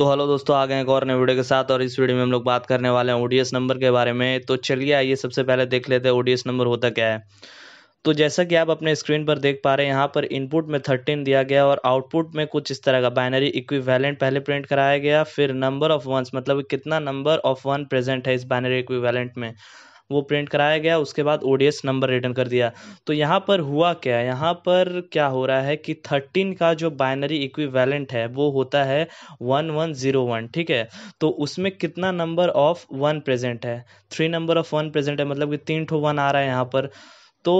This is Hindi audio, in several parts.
तो हेलो दोस्तों आ गए हैं एक और नए वीडियो के साथ और इस वीडियो में हम लोग बात करने वाले हैं ओडीएस नंबर के बारे में तो चलिए आइए सबसे पहले देख लेते हैं ओडीएस नंबर होता क्या है तो जैसा कि आप अपने स्क्रीन पर देख पा रहे हैं यहाँ पर इनपुट में थर्टीन दिया गया और आउटपुट में कुछ इस तरह का बाइनरी इक्विवेलेंट पहले प्रिंट कराया गया फिर नंबर ऑफ वंस मतलब कितना नंबर ऑफ वन प्रेजेंट है इस बाइनरी इक्विवेलेंट में वो प्रिंट कराया गया उसके बाद ओ नंबर रिटर्न कर दिया तो यहाँ पर हुआ क्या यहाँ पर क्या हो रहा है कि थर्टीन का जो बाइनरी इक्विवेलेंट है वो होता है वन वन जीरो वन ठीक है तो उसमें कितना नंबर ऑफ वन प्रेजेंट है three number of one present है मतलब कि तीन ठो वन आ रहा है यहाँ पर तो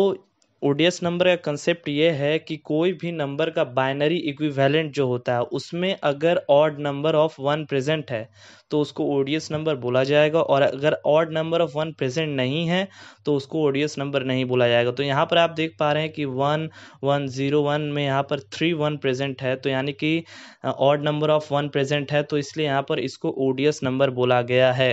ओडीएस नंबर का कंसेप्ट ये है कि कोई भी नंबर का बाइनरी इक्विवेलेंट जो होता है उसमें अगर odd number of one present है तो उसको ओडीएस नंबर बोला जाएगा और अगर odd number of one present नहीं है तो उसको ओडीएस नंबर नहीं बोला जाएगा तो यहाँ पर आप देख पा रहे हैं कि वन वन ज़ीरो वन में यहाँ पर थ्री वन प्रेजेंट है तो यानी कि odd number of one present है तो इसलिए यहाँ पर इसको ओडीएस नंबर बोला गया है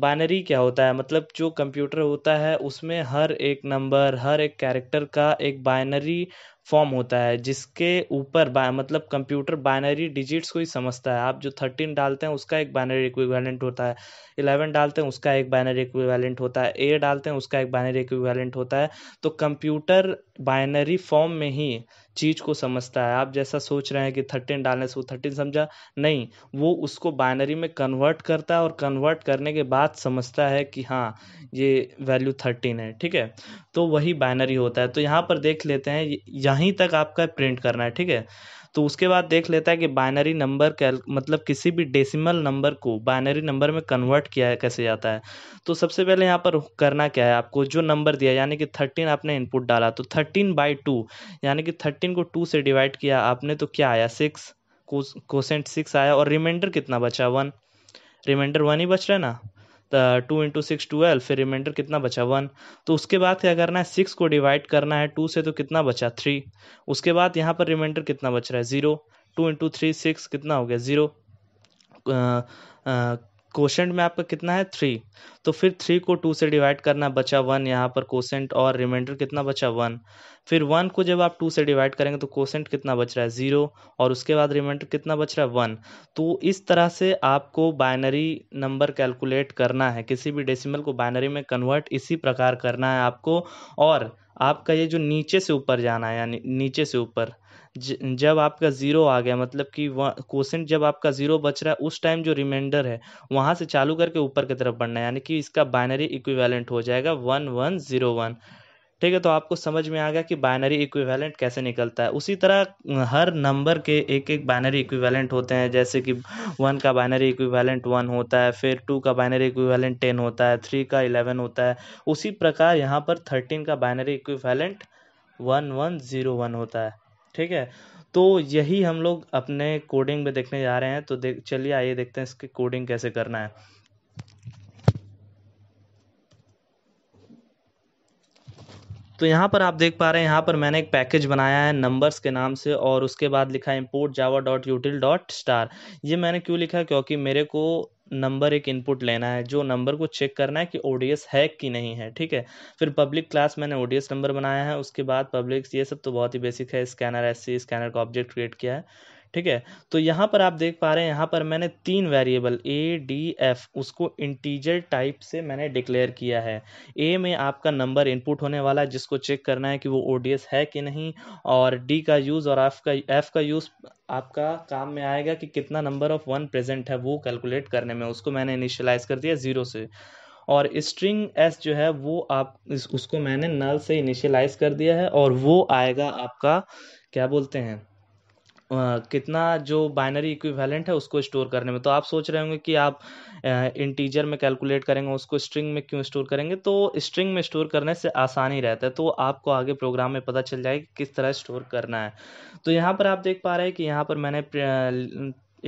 बाइनरी क्या होता है मतलब जो कंप्यूटर होता है उसमें हर एक नंबर हर एक कैरेक्टर का एक बाइनरी फॉर्म होता है जिसके ऊपर मतलब कंप्यूटर बाइनरी डिजिट्स को ही समझता है आप जो थर्टीन डालते हैं उसका एक बाइनरी इक्विवेलेंट होता है इलेवन डालते हैं उसका एक बाइनरी इक्विवेलेंट होता है ए डालते हैं उसका एक बाइनरी इक्विवेलेंट होता है तो कंप्यूटर बाइनरी फॉर्म में ही चीज़ को समझता है आप जैसा सोच रहे हैं कि थर्टीन डालने से वो थर्टीन समझा नहीं वो उसको बाइनरी में कन्वर्ट करता है और कन्वर्ट करने के बाद समझता है कि हाँ ये वैल्यू थर्टीन है ठीक है तो वही बाइनरी होता है तो यहाँ पर देख लेते हैं यहीं तक आपका प्रिंट करना है ठीक है तो उसके बाद देख लेता है कि बाइनरी नंबर कैल मतलब किसी भी डेसिमल नंबर को बाइनरी नंबर में कन्वर्ट किया है कैसे जाता है तो सबसे पहले यहाँ पर करना क्या है आपको जो नंबर दिया यानी कि थर्टीन आपने इनपुट डाला तो थर्टीन बाई टू यानी कि थर्टीन को टू से डिवाइड किया आपने तो क्या आया सिक्स कोसेंट सिक्स आया और रिमाइंडर कितना बचा वन रिमाइंडर वन ही बच रहा है ना टू इंटू सिक्स ट्वेल्व फिर रिमाइंडर कितना बचा वन तो उसके बाद क्या करना है सिक्स को डिवाइड करना है टू से तो कितना बचा थ्री उसके बाद यहाँ पर रिमाइंडर कितना बच रहा है zero two into three six कितना हो गया ज़ीरो कोशेंट में आपका कितना है थ्री तो फिर थ्री को टू से डिवाइड करना बचा वन यहाँ पर कोशेंट और रिमाइंडर कितना बचा वन फिर वन को जब आप टू से डिवाइड करेंगे तो कोशेंट कितना बच रहा है ज़ीरो और उसके बाद रिमाइंडर कितना बच रहा है वन तो इस तरह से आपको बाइनरी नंबर कैलकुलेट करना है किसी भी डेसिमल को बाइनरी में कन्वर्ट इसी प्रकार करना है आपको और आपका ये जो नीचे से ऊपर जाना है यानी नीचे से ऊपर जब आपका ज़ीरो आ गया मतलब कि क्वेश्चन जब आपका ज़ीरो बच रहा है उस टाइम जो रिमाइंडर है वहाँ से चालू करके ऊपर की तरफ बढ़ना है यानी कि इसका बाइनरी इक्विवेलेंट हो जाएगा वन वन ज़ीरो वन ठीक है तो आपको समझ में आ गया कि बाइनरी इक्विवेलेंट कैसे निकलता है उसी तरह हर नंबर के एक एक बाइनरी इक्विवेलेंट होते हैं जैसे कि वन का बाइनरी इक्विवेलेंट वन होता है फिर टू का बाइनरी इक्विवेलेंट टेन होता है थ्री का इलेवन होता है उसी प्रकार यहाँ पर थर्टीन का binary equivalent one one zero one होता है ठीक है तो यही हम लोग अपने कोडिंग में देखने जा रहे हैं तो देख चलिए आइए देखते हैं इसकी कोडिंग कैसे करना है तो यहाँ पर आप देख पा रहे हैं यहाँ पर मैंने एक पैकेज बनाया है नंबर्स के नाम से और उसके बाद लिखा है import Java dot util dot star ये मैंने क्यों लिखा क्योंकि मेरे को नंबर एक इनपुट लेना है जो नंबर को चेक करना है कि ओडीएस है कि नहीं है ठीक है फिर पब्लिक क्लास मैंने ओडीएस नंबर बनाया है उसके बाद पब्लिक ये सब तो बहुत ही बेसिक है स्कैनर एस स्कैनर का ऑब्जेक्ट क्रिएट किया है ठीक है तो यहाँ पर आप देख पा रहे हैं यहाँ पर मैंने तीन वेरिएबल ए डी एफ उसको इंटीजर टाइप से मैंने डिक्लेयर किया है ए में आपका नंबर इनपुट होने वाला है जिसको चेक करना है कि वो ओ है कि नहीं और डी का यूज़ और एफ का एफ का यूज़ आपका काम में आएगा कि कितना नंबर ऑफ वन प्रेजेंट है वो कैलकुलेट करने में उसको मैंने इनिशियलाइज कर दिया ज़ीरो से और स्ट्रिंग एस जो है वो आप इस, उसको मैंने नल से इनिशियलाइज कर दिया है और वो आएगा आपका क्या बोलते हैं कितना जो बाइनरी इक्विवेलेंट है उसको स्टोर करने में तो आप सोच रहे होंगे कि आप इंटीजर में कैलकुलेट करेंगे उसको स्ट्रिंग में क्यों स्टोर करेंगे तो स्ट्रिंग में स्टोर करने से आसानी रहता है तो आपको आगे प्रोग्राम में पता चल जाएगा कि किस तरह स्टोर करना है तो यहाँ पर आप देख पा रहे हैं कि यहाँ पर मैंने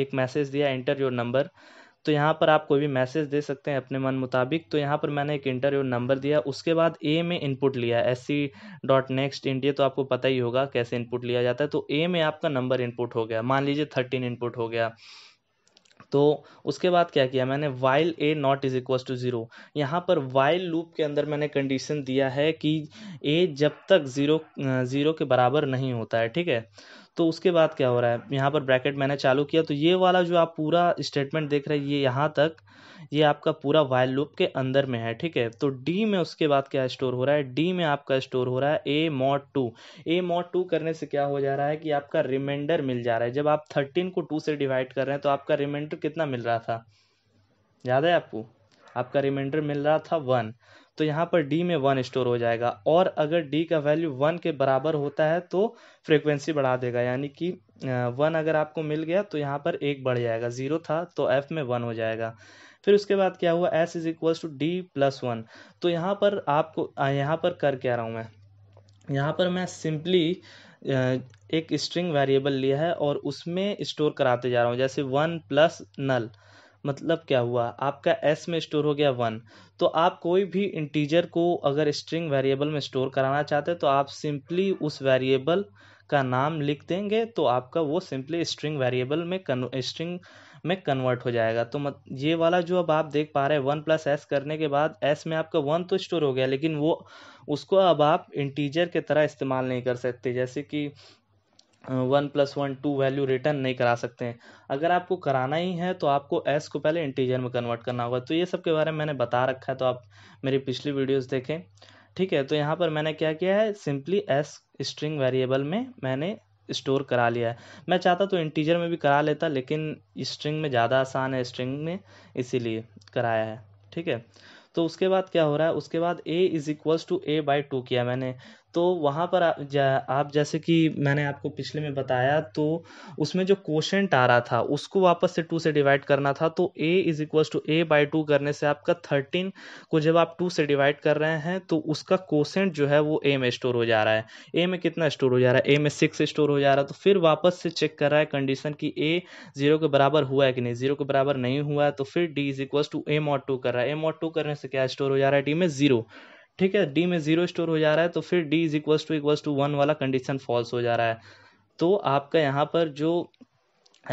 एक मैसेज दिया इंटर योर नंबर तो यहाँ पर आप कोई भी मैसेज दे सकते हैं अपने मन मुताबिक तो यहाँ पर मैंने एक इंटरव्यू नंबर दिया उसके बाद ए में इनपुट लिया एस सी डॉट नेक्स्ट इंडिया तो आपको पता ही होगा कैसे इनपुट लिया जाता है तो ए में आपका नंबर इनपुट हो गया मान लीजिए थर्टीन इनपुट हो गया तो उसके बाद क्या किया मैंने while a not is equal to zero यहाँ पर वाइल लूप के अंदर मैंने कंडीशन दिया है कि ए जब तक ज़ीरो ज़ीरो के बराबर नहीं होता है ठीक है तो उसके बाद क्या हो रहा है यहाँ पर ब्रैकेट मैंने चालू किया तो ये वाला जो आप पूरा स्टेटमेंट देख रहे हैं ये यहाँ तक ये आपका पूरा वाइल लूप के अंदर में है ठीक है तो डी में उसके बाद क्या स्टोर हो रहा है डी में आपका स्टोर हो रहा है a mod two a mod two करने से क्या हो जा रहा है कि आपका रिमाइंडर मिल जा रहा है जब आप थर्टीन को टू से डिवाइड कर रहे हैं तो आपका रिमाइंडर कितना मिल रहा था याद है आपको आपका रिमाइंडर मिल रहा था वन तो यहाँ पर डी में वन स्टोर हो जाएगा और अगर डी का वैल्यू वन के बराबर होता है तो फ्रीक्वेंसी बढ़ा देगा यानी कि वन अगर आपको मिल गया तो यहाँ पर एक बढ़ जाएगा ज़ीरो था तो एफ में वन हो जाएगा फिर उसके बाद क्या हुआ s is equals to d plus one तो यहाँ पर आपको यहाँ पर कर क्या रहा हूँ मैं यहाँ पर मैं सिंपली एक स्ट्रिंग वेरिएबल लिया है और उसमें स्टोर कराते जा रहा हूँ जैसे वन प्लस नल मतलब क्या हुआ आपका एस में स्टोर हो गया वन तो आप कोई भी इंटीजर को अगर स्ट्रिंग वेरिएबल में स्टोर कराना चाहते हैं तो आप सिंपली उस वेरिएबल का नाम लिख देंगे तो आपका वो सिंपली स्ट्रिंग वेरिएबल में स्ट्रिंग में कन्वर्ट हो जाएगा तो मत ये वाला जो अब आप देख पा रहे हैं वन प्लस एस करने के बाद एस में आपका वन तो स्टोर हो गया लेकिन वो उसको अब आप इंटीजर के तरह इस्तेमाल नहीं कर सकते जैसे कि one plus one two value return नहीं करा सकते हैं अगर आपको कराना ही है तो आपको एस को पहले इंटीजर में कन्वर्ट करना होगा तो ये सब के बारे में मैंने बता रखा है तो आप मेरी पिछली वीडियोस देखें ठीक है तो यहाँ पर मैंने क्या किया है सिंपली एस स्ट्रिंग वेरिएबल में मैंने स्टोर करा लिया है मैं चाहता तो इंटीजर में भी करा लेता लेकिन स्ट्रिंग में ज़्यादा आसान है स्ट्रिंग में इसीलिए कराया है ठीक है तो उसके बाद क्या हो रहा है उसके बाद a is equals to a by two किया मैंने तो वहाँ पर आप जैसे कि मैंने आपको पिछले में बताया तो उसमें जो कोशेंट आ रहा था उसको वापस से टू से डिवाइड करना था तो a is equal to a by two करने से आपका थर्टीन को जब आप टू से डिवाइड कर रहे हैं तो उसका कोशेंट जो है वो ए में स्टोर हो जा रहा है ए में कितना स्टोर हो जा रहा है ए में सिक्स स्टोर हो जा रहा है तो फिर वापस से चेक कर रहा है कंडीशन की ए जीरो के बराबर हुआ है कि नहीं जीरो के बराबर नहीं हुआ है तो फिर d is equal to a mod two कर रहा है ए मॉट टू करने से क्या स्टोर हो जा रहा है डी में जीरो ठीक है डी में जीरो स्टोर हो जा रहा है तो फिर d is equals to equals to one वाला कंडीशन फॉल्स हो जा रहा है तो आपका यहाँ पर जो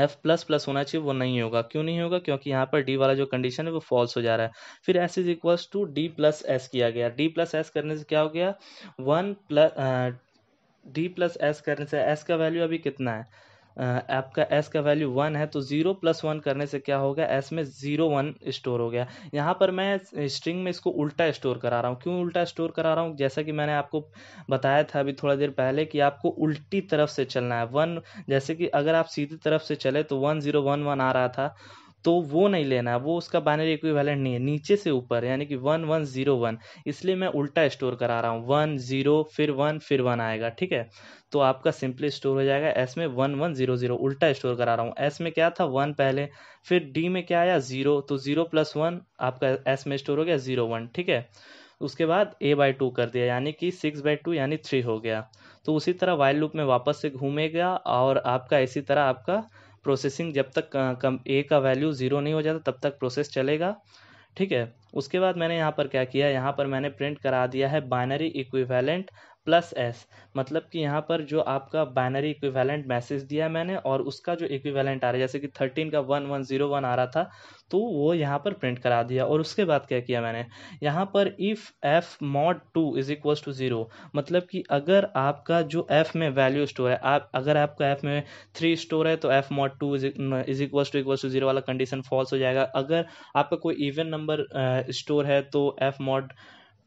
एफ प्लस प्लस होना चाहिए वो नहीं होगा क्यों नहीं होगा क्योंकि यहाँ पर डी वाला जो कंडीशन है वो फॉल्स हो जा रहा है फिर s is equals to d plus s किया गया डी प्लस एस करने से क्या हो गया one plus d plus s करने से एस का वैल्यू अभी कितना है आपका एस का वैल्यू वन है तो ज़ीरो प्लस वन करने से क्या होगा एस में ज़ीरो वन स्टोर हो गया यहाँ पर मैं स्ट्रिंग में इसको उल्टा स्टोर करा रहा हूँ क्यों उल्टा स्टोर करा रहा हूँ जैसा कि मैंने आपको बताया था अभी थोड़ा देर पहले कि आपको उल्टी तरफ से चलना है वन जैसे कि अगर आप सीधी तरफ से चले तो वन ज़ीरो वन वन आ रहा था तो वो नहीं लेना है वो उसका बाइनरी इक्विवेलेंट नहीं है नीचे से ऊपर यानी कि वन वन जीरो वन इसलिए मैं उल्टा स्टोर करा रहा हूँ वन जीरो फिर वन फिर वन आएगा ठीक है तो आपका सिंपली स्टोर हो जाएगा एस में वन वन जीरो जीरो उल्टा स्टोर करा रहा हूँ एस में क्या था वन पहले फिर डी में क्या आया जीरो तो जीरो प्लस वन आपका एस में स्टोर हो गया जीरो वन ठीक है उसके बाद ए बाई टू कर दिया यानी कि सिक्स बाई टू यानी थ्री हो गया तो उसी तरह वाइल लूप में वापस से घूमेगा और आपका इसी तरह आपका प्रोसेसिंग जब तक कम ए का वैल्यू ज़ीरो नहीं हो जाता तब तक प्रोसेस चलेगा ठीक है उसके बाद मैंने यहाँ पर क्या किया यहाँ पर मैंने प्रिंट करा दिया है बाइनरी इक्विवेलेंट प्लस एस मतलब कि यहाँ पर जो आपका बाइनरी इक्विवेलेंट मैसेज दिया मैंने और उसका जो इक्विवेलेंट आ रहा है जैसे कि थर्टीन का वन वन जीरो वन आ रहा था तो वो यहाँ पर प्रिंट करा दिया और उसके बाद क्या किया मैंने यहाँ पर if f mod two is equal to zero मतलब कि अगर आपका जो एफ में वैल्यू स्टोर है आप अगर आपका एफ में थ्री स्टोर है तो f mod two is equal to equal to zero वाला कंडीशन फॉल्स हो जाएगा अगर आपका कोई इवन नंबर स्टोर है तो f mod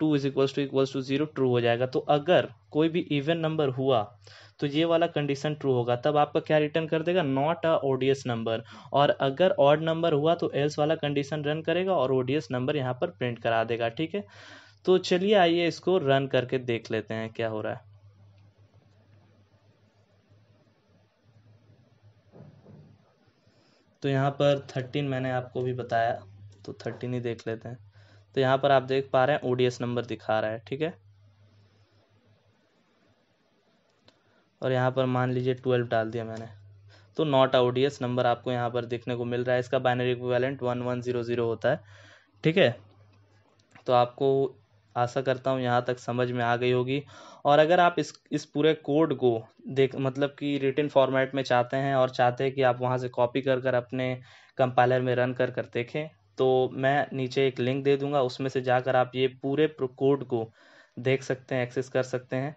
two is equals to equals to zero true हो जाएगा तो अगर कोई भी इवन नंबर हुआ तो ये वाला कंडीशन ट्रू होगा तब आपका क्या रिटर्न कर देगा नॉट अ ओडीएस नंबर और अगर ऑड नंबर हुआ तो एल्स वाला कंडीशन रन करेगा और ओडीएस नंबर यहाँ पर प्रिंट करा देगा ठीक है तो चलिए आइए इसको रन करके देख लेते हैं क्या हो रहा है तो यहाँ पर थर्टीन मैंने आपको भी बताया तो थर्टीन ही देख लेते हैं तो यहाँ पर आप देख पा रहे हैं ओडीएस नंबर दिखा रहा है ठीक है और यहाँ पर मान लीजिए ट्वेल्व डाल दिया मैंने तो नॉट ओडीएस नंबर आपको यहाँ पर देखने को मिल रहा है इसका बाइनरी वैलेंट वन वन जीरो जीरो होता है ठीक है तो आपको आशा करता हूँ यहाँ तक समझ में आ गई होगी और अगर आप इस इस पूरे कोड को देख मतलब कि रिटर्न फॉर्मेट में चाहते हैं और चाहते हैं कि आप वहाँ से कॉपी कर कर अपने कंपाइलर में रन कर कर देखें तो मैं नीचे एक लिंक दे दूंगा उसमें से जाकर आप ये पूरे कोड को देख सकते हैं एक्सेस कर सकते हैं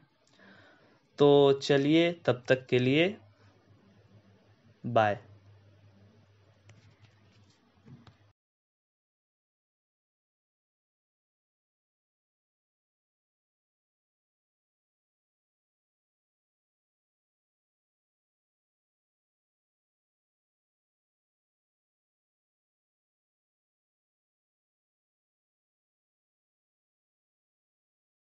तो चलिए तब तक के लिए बाय